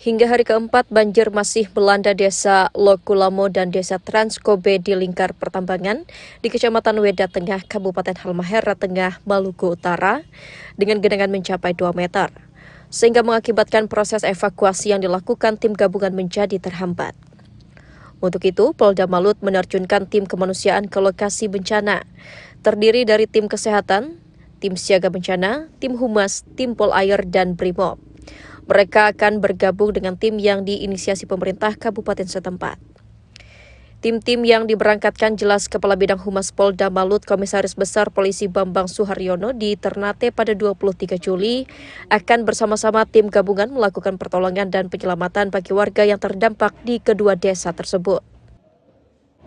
Hingga hari keempat, banjir masih melanda desa Lokulamo dan desa Transkobe di lingkar pertambangan di Kecamatan Weda Tengah, Kabupaten Halmahera Tengah, Maluku Utara, dengan genangan mencapai 2 meter, sehingga mengakibatkan proses evakuasi yang dilakukan tim gabungan menjadi terhambat. Untuk itu, Polda Malut menerjunkan tim kemanusiaan ke lokasi bencana, terdiri dari tim kesehatan, tim siaga bencana, tim humas, tim pol air, dan brimob. Mereka akan bergabung dengan tim yang diinisiasi pemerintah kabupaten setempat. Tim-tim yang diberangkatkan jelas Kepala Bidang Humas Polda Malut Komisaris Besar Polisi Bambang Suharyono di Ternate pada 23 Juli akan bersama-sama tim gabungan melakukan pertolongan dan penyelamatan bagi warga yang terdampak di kedua desa tersebut.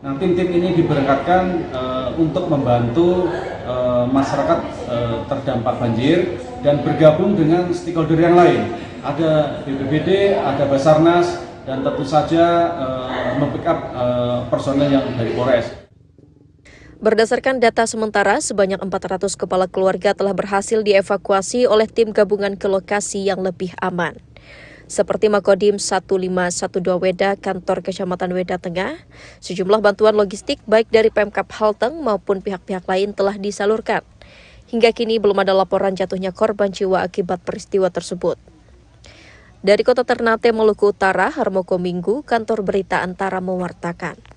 Nah, tim-tim ini diberangkatkan uh, untuk membantu Eh, masyarakat eh, terdampak banjir dan bergabung dengan stakeholder yang lain. Ada BPBD, ada Basarnas, dan tentu saja eh, membackup e, personel yang dari Polres. Berdasarkan data sementara, sebanyak 400 kepala keluarga telah berhasil dievakuasi oleh tim gabungan ke lokasi yang lebih aman seperti Makodim 1512 Weda, kantor Kecamatan Weda Tengah. Sejumlah bantuan logistik baik dari Pemkap Halteng maupun pihak-pihak lain telah disalurkan. Hingga kini belum ada laporan jatuhnya korban jiwa akibat peristiwa tersebut. Dari kota Ternate, Maluku Utara, Harmoko Minggu, kantor berita Antara mewartakan.